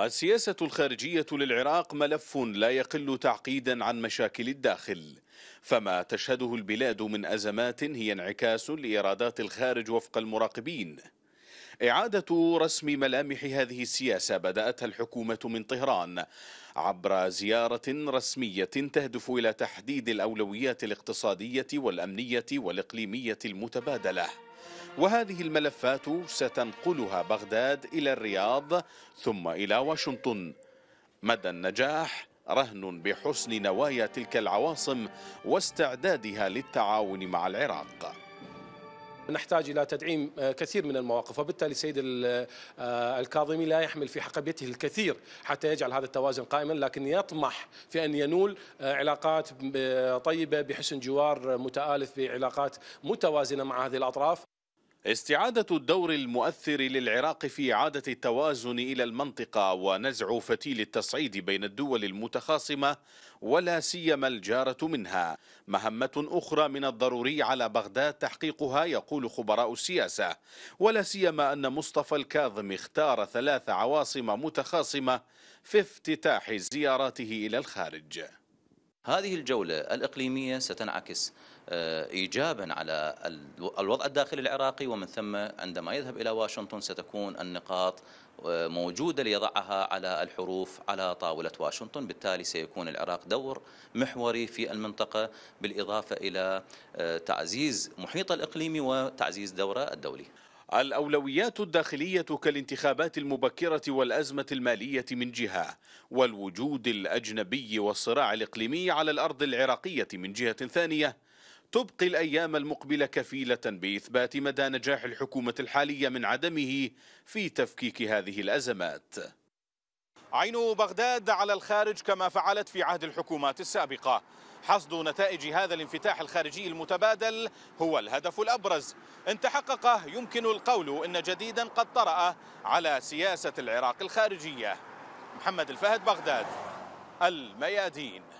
السياسة الخارجية للعراق ملف لا يقل تعقيدا عن مشاكل الداخل فما تشهده البلاد من أزمات هي انعكاس لإيرادات الخارج وفق المراقبين إعادة رسم ملامح هذه السياسة بدأتها الحكومة من طهران عبر زيارة رسمية تهدف إلى تحديد الأولويات الاقتصادية والأمنية والإقليمية المتبادلة وهذه الملفات ستنقلها بغداد إلى الرياض ثم إلى واشنطن مدى النجاح رهن بحسن نوايا تلك العواصم واستعدادها للتعاون مع العراق نحتاج الى تدعيم آه، كثير من المواقف وبالتالي السيد آه، الكاظمي لا يحمل في حقبته الكثير حتى يجعل هذا التوازن قائما لكن يطمح في ان ينول آه، علاقات طيبه بحسن جوار متالف بعلاقات متوازنه مع هذه الاطراف استعادة الدور المؤثر للعراق في إعادة التوازن إلى المنطقة ونزع فتيل التصعيد بين الدول المتخاصمة ولا سيما الجارة منها مهمة أخرى من الضروري على بغداد تحقيقها يقول خبراء السياسة ولا سيما أن مصطفى الكاظم اختار ثلاث عواصم متخاصمة في افتتاح زياراته إلى الخارج هذه الجولة الإقليمية ستنعكس آه، إيجابا على الوضع الداخلي العراقي ومن ثم عندما يذهب إلى واشنطن ستكون النقاط آه، موجودة ليضعها على الحروف على طاولة واشنطن بالتالي سيكون العراق دور محوري في المنطقة بالإضافة إلى آه، تعزيز محيط الإقليمي وتعزيز دوره الدولي الأولويات الداخلية كالانتخابات المبكرة والأزمة المالية من جهة والوجود الأجنبي والصراع الإقليمي على الأرض العراقية من جهة ثانية تبقي الأيام المقبلة كفيلة بإثبات مدى نجاح الحكومة الحالية من عدمه في تفكيك هذه الأزمات عين بغداد على الخارج كما فعلت في عهد الحكومات السابقة حصد نتائج هذا الانفتاح الخارجي المتبادل هو الهدف الأبرز إن تحقق يمكن القول إن جديدا قد طرأ على سياسة العراق الخارجية محمد الفهد بغداد الميادين